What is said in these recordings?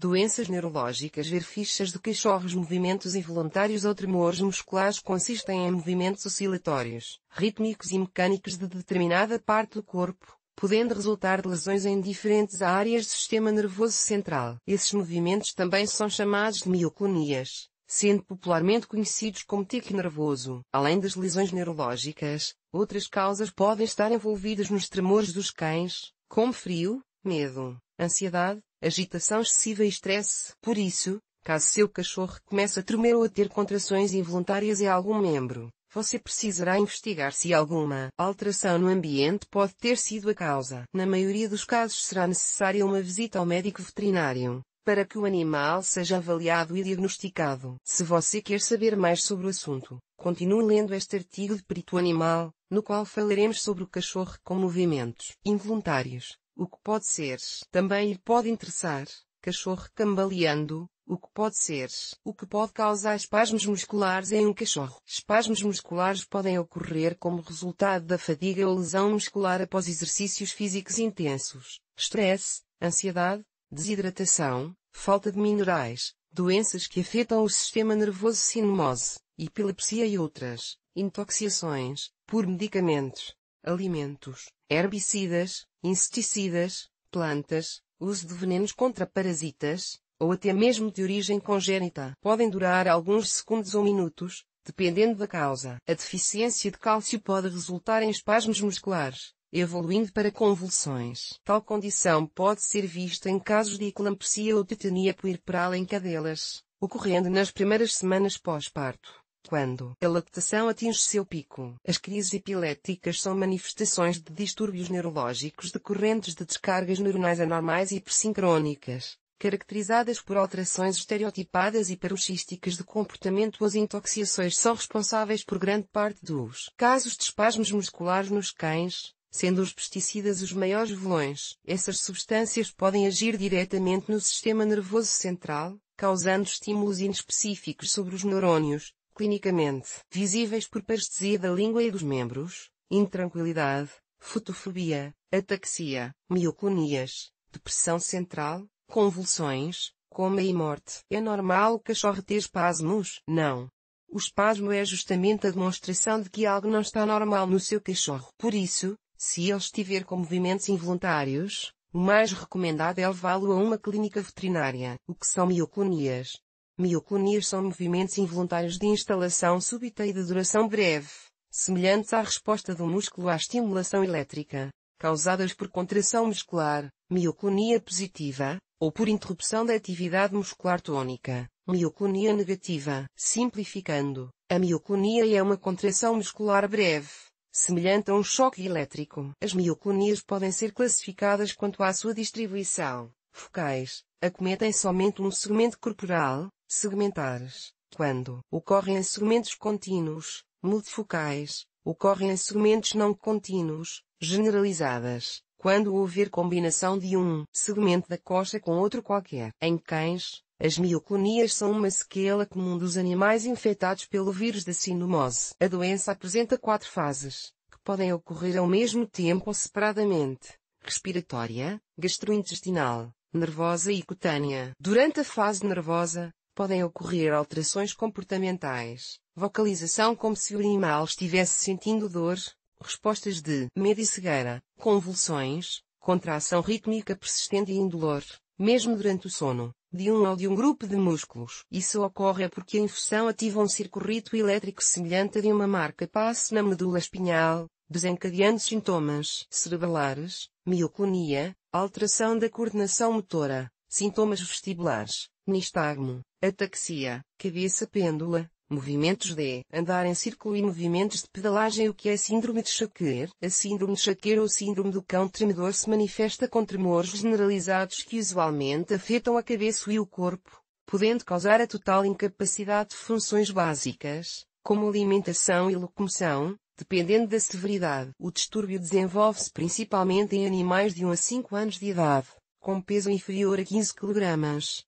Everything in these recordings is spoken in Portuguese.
Doenças neurológicas ver fichas de cachorros movimentos involuntários ou tremores musculares consistem em movimentos oscilatórios, rítmicos e mecânicos de determinada parte do corpo, podendo resultar de lesões em diferentes áreas do sistema nervoso central. Esses movimentos também são chamados de mioclonias, sendo popularmente conhecidos como tique nervoso. Além das lesões neurológicas, outras causas podem estar envolvidas nos tremores dos cães, como frio, medo, ansiedade, agitação excessiva e estresse. Por isso, caso seu cachorro comece a tremer ou a ter contrações involuntárias em algum membro, você precisará investigar se alguma alteração no ambiente pode ter sido a causa. Na maioria dos casos será necessária uma visita ao médico veterinário para que o animal seja avaliado e diagnosticado. Se você quer saber mais sobre o assunto, continue lendo este artigo de Perito Animal, no qual falaremos sobre o cachorro com movimentos involuntários, o que pode ser. Também lhe pode interessar, cachorro cambaleando, o que pode ser, o que pode causar espasmos musculares em um cachorro. Espasmos musculares podem ocorrer como resultado da fadiga ou lesão muscular após exercícios físicos intensos, estresse, ansiedade, desidratação, falta de minerais, doenças que afetam o sistema nervoso sinomose, epilepsia e outras, intoxicações, por medicamentos, alimentos, herbicidas, inseticidas, plantas, uso de venenos contra parasitas, ou até mesmo de origem congénita, podem durar alguns segundos ou minutos, dependendo da causa. A deficiência de cálcio pode resultar em espasmos musculares, evoluindo para convulsões. Tal condição pode ser vista em casos de eclampsia ou tetania puerperal em cadelas, ocorrendo nas primeiras semanas pós-parto. Quando a lactação atinge seu pico, as crises epiléticas são manifestações de distúrbios neurológicos decorrentes de descargas neuronais anormais e hipersincrônicas, caracterizadas por alterações estereotipadas e paroxísticas de comportamento. As intoxicações são responsáveis por grande parte dos casos de espasmos musculares nos cães, sendo os pesticidas os maiores vilões. Essas substâncias podem agir diretamente no sistema nervoso central, causando estímulos inespecíficos sobre os neurônios, clinicamente visíveis por parestesia da língua e dos membros, intranquilidade, fotofobia, ataxia, mioclonias, depressão central, convulsões, coma e morte. É normal o cachorro ter espasmos? Não. O espasmo é justamente a demonstração de que algo não está normal no seu cachorro. Por isso, se ele estiver com movimentos involuntários, o mais recomendado é levá-lo a uma clínica veterinária. O que são mioclonias? Mioclonias são movimentos involuntários de instalação súbita e de duração breve, semelhantes à resposta do músculo à estimulação elétrica, causadas por contração muscular, mioclonia positiva, ou por interrupção da atividade muscular tônica, mioclonia negativa. Simplificando, a mioclonia é uma contração muscular breve, semelhante a um choque elétrico. As mioclonias podem ser classificadas quanto à sua distribuição. Focais, acometem somente um segmento corporal, segmentares, quando ocorrem segmentos contínuos, multifocais, ocorrem segmentos não contínuos, generalizadas, quando houver combinação de um segmento da coxa com outro qualquer. Em cães, as mioclonias são uma sequela comum dos animais infectados pelo vírus da sinomose. A doença apresenta quatro fases, que podem ocorrer ao mesmo tempo ou separadamente: respiratória, gastrointestinal, nervosa e cutânea. Durante a fase nervosa, podem ocorrer alterações comportamentais, vocalização como se o animal estivesse sentindo dor, respostas de medo e cegueira, convulsões, contração rítmica persistente e indolor, mesmo durante o sono, de um ou de um grupo de músculos. Isso ocorre porque a infecção ativa um circuito elétrico semelhante a de uma marca passe na medula espinhal, desencadeando sintomas cerebrais, mioclonia, alteração da coordenação motora, sintomas vestibulares, nistagmo, ataxia, cabeça pêndula, movimentos de andar em círculo e movimentos de pedalagem. O que é síndrome de Shaker? A síndrome de Shaker ou síndrome do cão tremedor se manifesta com tremores generalizados que usualmente afetam a cabeça e o corpo, podendo causar a total incapacidade de funções básicas, como alimentação e locomoção, dependendo da severidade. O distúrbio desenvolve-se principalmente em animais de 1 a 5 anos de idade, com peso inferior a 15 kg.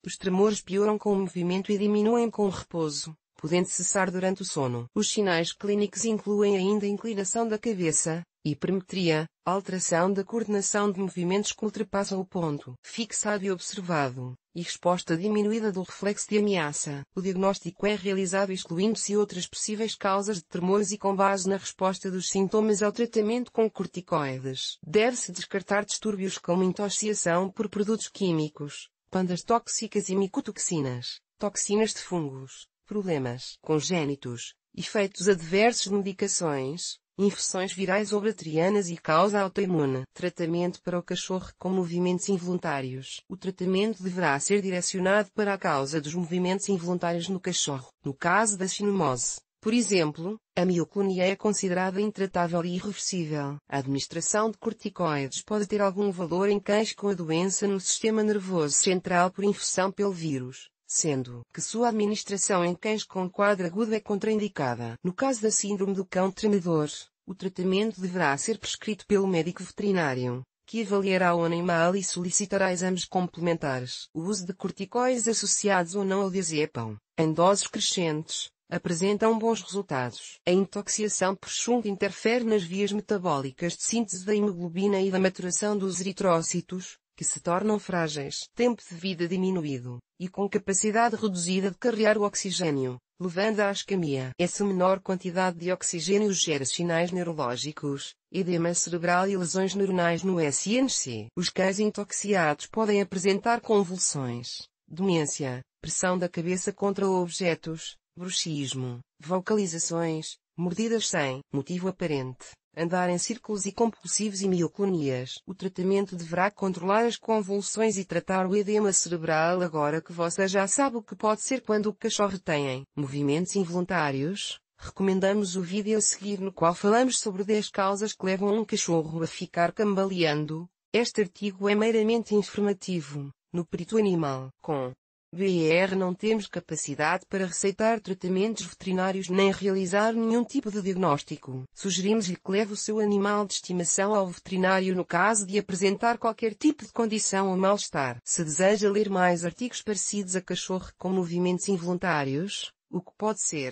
Os tremores pioram com o movimento e diminuem com o repouso, podendo cessar durante o sono. Os sinais clínicos incluem ainda a inclinação da cabeça, hipermetria, alteração da coordenação de movimentos que ultrapassam o ponto fixado e observado, e resposta diminuída do reflexo de ameaça. O diagnóstico é realizado excluindo-se outras possíveis causas de tremores e com base na resposta dos sintomas ao tratamento com corticoides. Deve-se descartar distúrbios como intoxicação por produtos químicos, pandas tóxicas e micotoxinas, toxinas de fungos, problemas congênitos, efeitos adversos de medicações, infecções virais ou bacterianas e causa autoimuna. Tratamento para o cachorro com movimentos involuntários. O tratamento deverá ser direcionado para a causa dos movimentos involuntários no cachorro, no caso da sinomose, Por exemplo, a mioclonia é considerada intratável e irreversível. A administração de corticoides pode ter algum valor em cães com a doença no sistema nervoso central por infecção pelo vírus, sendo que sua administração em cães com quadro agudo é contraindicada. No caso da síndrome do cão tremedor, o tratamento deverá ser prescrito pelo médico veterinário, que avaliará o animal e solicitará exames complementares. O uso de corticóides associados ou não ao diazepam, em doses crescentes, apresentam bons resultados. A intoxicação por chumbo interfere nas vias metabólicas de síntese da hemoglobina e da maturação dos eritrócitos, que se tornam frágeis, tempo de vida diminuído, e com capacidade reduzida de carregar o oxigênio, levando à isquemia. Essa menor quantidade de oxigênio gera sinais neurológicos, edema cerebral e lesões neuronais no SNC. Os cães intoxicados podem apresentar convulsões, demência, pressão da cabeça contra objetos, bruxismo, vocalizações, mordidas sem motivo aparente andar em círculos e compulsivos e mioclonias. O tratamento deverá controlar as convulsões e tratar o edema cerebral agora que você já sabe o que pode ser quando o cachorro tem movimentos involuntários. Recomendamos o vídeo a seguir no qual falamos sobre 10 causas que levam um cachorro a ficar cambaleando. Este artigo é meramente informativo, no perito animal, com BR não temos capacidade para receitar tratamentos veterinários nem realizar nenhum tipo de diagnóstico. Sugerimos-lhe que leve o seu animal de estimação ao veterinário no caso de apresentar qualquer tipo de condição ou mal-estar. Se deseja ler mais artigos parecidos a cachorro com movimentos involuntários, o que pode ser?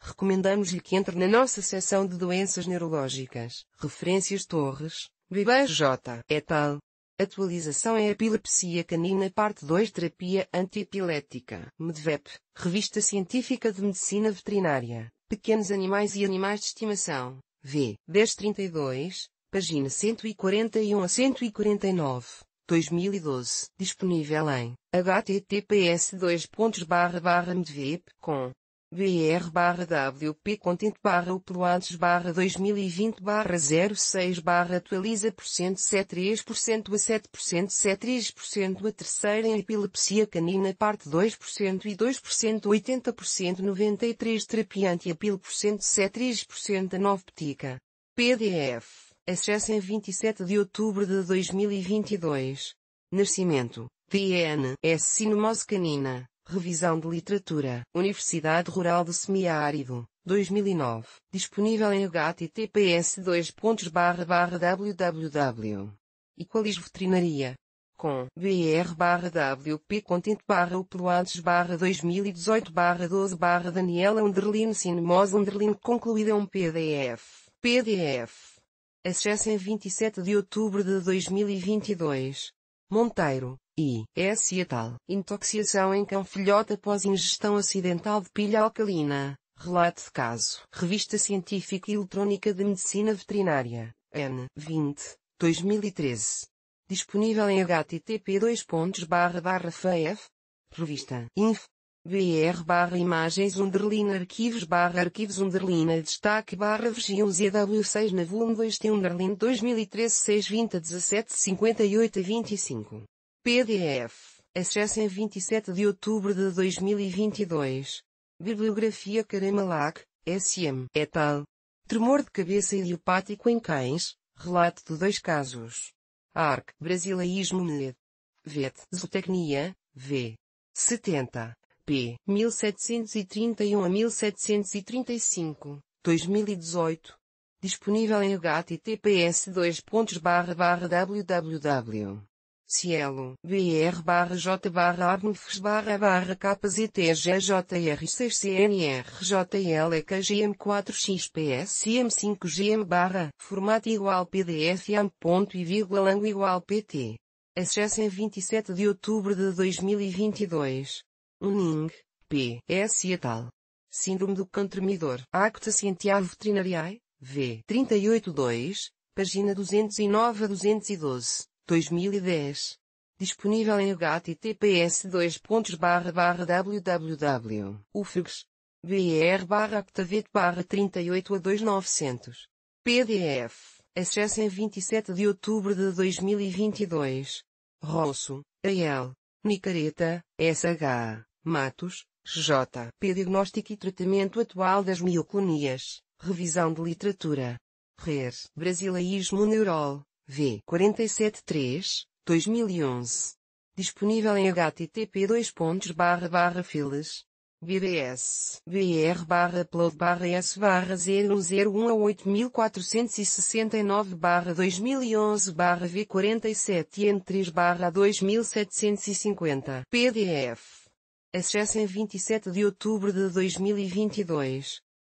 Recomendamos-lhe que entre na nossa seção de doenças neurológicas. Referências Torres, BBJ, et é al. Atualização em epilepsia canina parte 2 terapia antiepilética. Medvep, Revista Científica de Medicina Veterinária. Pequenos animais e animais de estimação. V. 1032, página 141 a 149. 2012, disponível em https medvip.com BR barra WP Content barra Uploads barra 2020 barra 06 barra atualiza por cento C3 por cento a 7 por cento C3 por cento a terceira em é epilepsia canina parte 2 por cento e 2 por cento 80 por cento 93 terapia antiapil por cento C3 por cento a 9 ptica PDF. Acesso em 27 de outubro de 2022. Nascimento. DN. S. Sinomose canina. Revisão de Literatura, Universidade Rural do Semiárido, 2009, disponível em https www Equalis Veterinaria com br wp content barra uploads barra 2018 barra 12 barra Daniela underline cinemosa underline concluída um PDF. PDF. Acesso em 27 de outubro de 2022. Monteiro. I. S. e é assim tal. Intoxicação em cão filhote após ingestão acidental de pilha alcalina. Relato de caso. Revista Científica e Eletrônica de Medicina Veterinária. N. 20. 2013. Disponível em http feef Revista. Inf. BR barra imagens underline arquivos barra arquivos underline destaque barra vergião ZW6 na volume 2 T underline 2013 620 17 58 25 PDF, acesso em 27 de outubro de 2022. Bibliografia Karemalak, SM et al. Tremor de cabeça idiopático em cães, relato de dois casos. ARC, Brasileísmo MED. VET, Zootecnia, V. 70, p. 1731 a 1735, 2018. Disponível em https www Cielo, BR barra J barra Abnfs barra barra KZTGJR 6CNR 4 xps M5GM barra, formato igual PDF am ponto e vírgula ângulo igual PT. Acesso em 27 de outubro de 2022. Uning, P, S e tal. Síndrome do Consumidor. Acta Scientia Veterinariae, V. 38.2, página 209 a 212. 2010. Disponível em https www.ufgs.br actavet 38 a 2900. PDF. Acesso em 27 de outubro de 2022. Rosso, A.L. Nicareta, S.H. Matos, J. P. Diagnóstico e tratamento atual das mioclonias. Revisão de literatura. RER. Brasileísmo Neural. V 473, 2011. Disponível em http files BBS, BR barra upload barra S barra 0101 a 8469 barra 2011 barra V47 N3 barra 2750 PDF. Acesso em 27 de outubro de 2022.